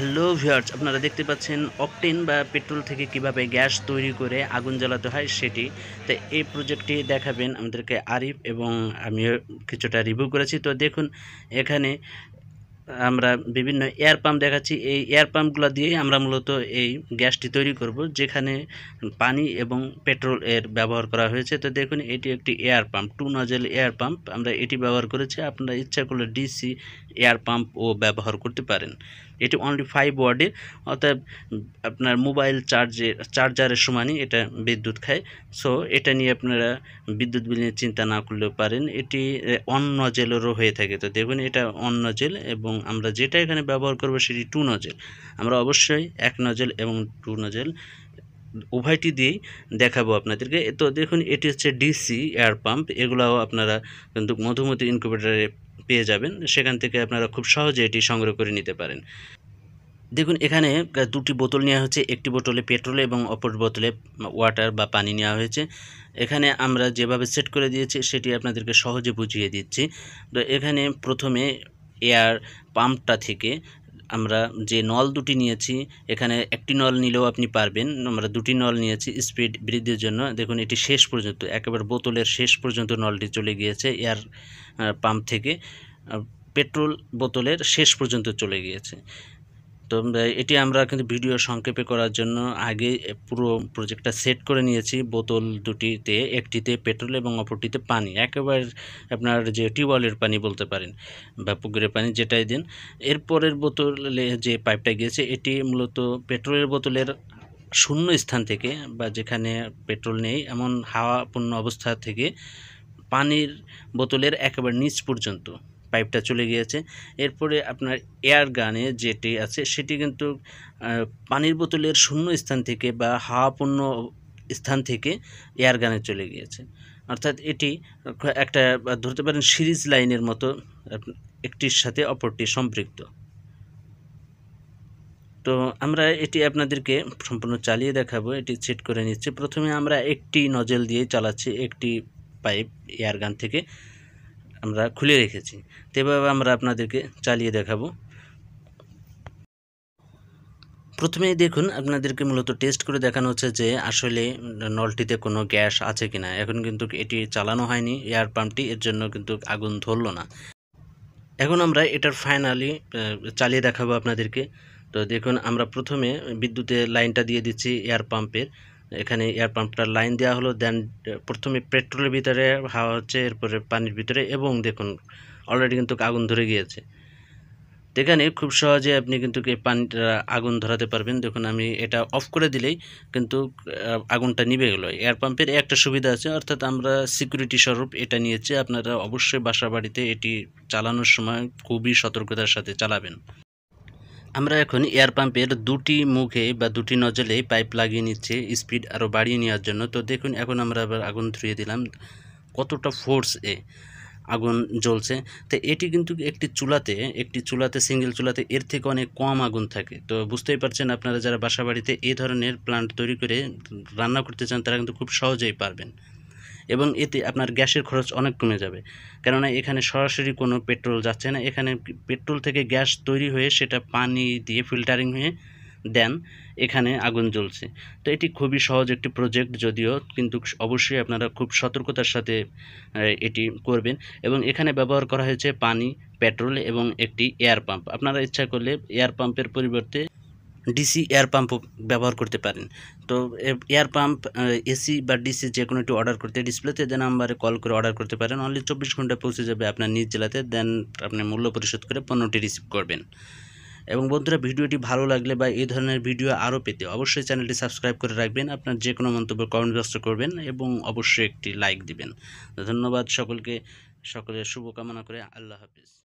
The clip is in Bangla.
হ্যালো ভিউয়ার্স আপনারা দেখতে পাচ্ছেন অপটেন বা পেট্রোল থেকে কিভাবে গ্যাস তৈরি করে আগুন জ্বালাতে হয় সেটি তো এই প্রজেক্টটি দেখাবেন আমাদেরকে আরিফ এবং আমিও কিছুটা রিভিউ করেছি তো দেখুন এখানে আমরা বিভিন্ন এয়ার পাম্প দেখাচ্ছি এই এয়ার পাম্পগুলো দিয়েই আমরা মূলত এই গ্যাসটি তৈরি করব যেখানে পানি এবং পেট্রোল এর ব্যবহার করা হয়েছে তো দেখুন এটি একটি air pump two nozzle air pump আমরা এটি ব্যবহার করেছি আপনারা ইচ্ছা করলে ডিসি এয়ার পাম্পও ব্যবহার করতে পারেন এটি অনলি ফাইভ ওয়ার্ডে অর্থাৎ আপনার মোবাইল চার্জের চার্জারের সমানই এটা বিদ্যুৎ খায় সো এটা নিয়ে আপনারা বিদ্যুৎ বিল নিয়ে চিন্তা না করলেও পারেন এটি অন্য জেলেরও হয়ে থাকে তো দেখুন এটা অন্য জেল এবং আমরা যেটা এখানে ব্যবহার করব সেটি টু নজেল আমরা অবশ্যই এক নজেল এবং টু নজেল উভয়টি দিয়েই দেখাবো আপনাদেরকে তো দেখুন এটি হচ্ছে ডিসি এয়ার পাম্প এগুলাও আপনারা কিন্তু মধুমতি ইনকিউবেটারে পেয়ে যাবেন সেখান থেকে আপনারা খুব সহজে এটি সংগ্রহ করে নিতে পারেন দেখুন এখানে দুটি বোতল নেওয়া হচ্ছে একটি বোতলে পেট্রোল এবং অপর বোতলে ওয়াটার বা পানি নেওয়া হয়েছে এখানে আমরা যেভাবে সেট করে দিয়েছি সেটি আপনাদেরকে সহজে বুঝিয়ে দিচ্ছি তো এখানে প্রথমে এয়ার পাম্পটা থেকে আমরা যে নল দুটি নিয়েছি এখানে একটি নল নিলেও আপনি পারবেন আমরা দুটি নল নিয়েছি স্পিড বৃদ্ধির জন্য দেখুন এটি শেষ পর্যন্ত একেবারে বোতলের শেষ পর্যন্ত নলটি চলে গিয়েছে এয়ার পাম্প থেকে পেট্রোল বোতলের শেষ পর্যন্ত চলে গিয়েছে তো এটি আমরা কিন্তু ভিডিও সংক্ষেপে করার জন্য আগে পুরো প্রজেক্টটা সেট করে নিয়েছি বোতল দুটিতে একটিতে পেট্রোল এবং অপরটিতে পানি একেবারে আপনার যে টিউবওয়েলের পানি বলতে পারেন বা পুকুরের পানি যেটাই দিন এরপরের বোতলে যে পাইপটা গিয়েছে এটি মূলত পেট্রোলের বোতলের শূন্য স্থান থেকে বা যেখানে পেট্রোল নেই এমন হাওয়াপূর্ণ অবস্থা থেকে পানির বোতলের একেবারে নিচ পর্যন্ত পাইপটা চলে গিয়েছে এরপরে আপনার এয়ার গানে যেটি আছে সেটি কিন্তু পানির বোতলের শূন্য স্থান থেকে বা হাওয়াপূর্ণ স্থান থেকে এয়ার গানে চলে গিয়েছে অর্থাৎ এটি একটা ধরতে পারেন সিরিজ লাইনের মতো একটির সাথে অপরটি সম্পৃক্ত তো আমরা এটি আপনাদেরকে সম্পূর্ণ চালিয়ে দেখাবো এটি সেট করে নিচ্ছে প্রথমে আমরা একটি নজেল দিয়ে চালাচ্ছি একটি পাইপ এয়ার গান থেকে আমরা খুলে রেখেছি তো এভাবে আমরা আপনাদেরকে চালিয়ে দেখাবো প্রথমে দেখুন আপনাদেরকে মূলত টেস্ট করে দেখানো হচ্ছে যে আসলে নলটিতে কোনো গ্যাস আছে কিনা এখন কিন্তু এটি চালানো হয়নি এয়ার পাম্পটি এর জন্য কিন্তু আগুন ধরলো না এখন আমরা এটার ফাইনালি চালিয়ে দেখাবো আপনাদেরকে তো দেখুন আমরা প্রথমে বিদ্যুতের লাইনটা দিয়ে দিচ্ছি এয়ার পাম্পের এখানে এয়ার পাম্পটার লাইন দেওয়া হলো দেন প্রথমে পেট্রোলের ভিতরে হাওয়া হচ্ছে এরপরে পানির ভিতরে এবং দেখুন অলরেডি কিন্তু আগুন ধরে গিয়েছে এখানে খুব সহজে আপনি কিন্তু এই পানিটা আগুন ধরাতে পারবেন দেখুন আমি এটা অফ করে দিলেই কিন্তু আগুনটা নিবে গেল এয়ার পাম্পের একটা সুবিধা আছে অর্থাৎ আমরা সিকিউরিটি স্বরূপ এটা নিয়েছি আপনারা অবশ্যই বাসা বাড়িতে এটি চালানোর সময় খুবই সতর্কতার সাথে চালাবেন আমরা এখন এয়ার পাম্পের দুটি মুখে বা দুটি নজলে পাইপ লাগিয়ে নিচ্ছে স্পিড আরও বাড়িয়ে নেওয়ার জন্য তো দেখুন এখন আমরা আবার আগুন ধুয়ে দিলাম কতটা ফোর্স এ আগুন জ্বলছে তো এটি কিন্তু একটি চুলাতে একটি চুলাতে সিঙ্গেল চুলাতে এর থেকে অনেক কম আগুন থাকে তো বুঝতেই পারছেন আপনারা যারা বাসাবাড়িতে এই ধরনের প্লান্ট তৈরি করে রান্না করতে চান তারা কিন্তু খুব সহজেই পারবেন এবং এতে আপনার গ্যাসের খরচ অনেক কমে যাবে কেননা এখানে সরাসরি কোনো পেট্রোল যাচ্ছে না এখানে পেট্রোল থেকে গ্যাস তৈরি হয়ে সেটা পানি দিয়ে ফিল্টারিং হয়ে দেন এখানে আগুন জ্বলছে তো এটি খুবই সহজ একটি প্রজেক্ট যদিও কিন্তু অবশ্যই আপনারা খুব সতর্কতার সাথে এটি করবেন এবং এখানে ব্যবহার করা হয়েছে পানি পেট্রোল এবং একটি এয়ার পাম্প আপনারা ইচ্ছা করলে এয়ার পাম্পের পরিবর্তে ডিসি এয়ার পাম্পও ব্যবহার করতে পারেন তো এয়ার পাম্প এসি বা ডিসি যে কোনো একটি অর্ডার করতে ডিসপ্লেতে দেন নাম্বারে কল করে অর্ডার করতে পারেন অনলি চব্বিশ ঘন্টা পৌঁছে যাবে আপনার নিজ জেলাতে দেন আপনি মূল্য পরিশোধ করে পণ্যটি রিসিভ করবেন এবং বন্ধুরা ভিডিওটি ভালো লাগলে বা এই ধরনের ভিডিও আরও পেতে অবশ্যই চ্যানেলটি সাবস্ক্রাইব করে রাখবেন আপনার যে কোনো মন্তব্য কমেন্ট বক্সে করবেন এবং অবশ্যই একটি লাইক দিবেন ধন্যবাদ সকলকে সকলের শুভকামনা করে আল্লাহ হাফিজ